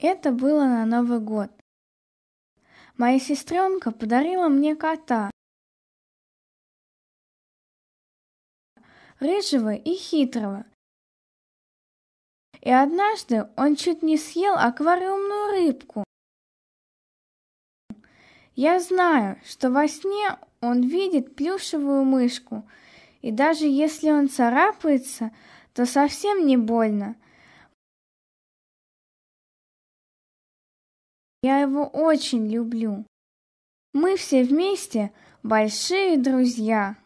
Это было на Новый год. Моя сестренка подарила мне кота. Рыжего и хитрого. И однажды он чуть не съел аквариумную рыбку. Я знаю, что во сне он видит плюшевую мышку, и даже если он царапается, то совсем не больно – Я его очень люблю. Мы все вместе большие друзья.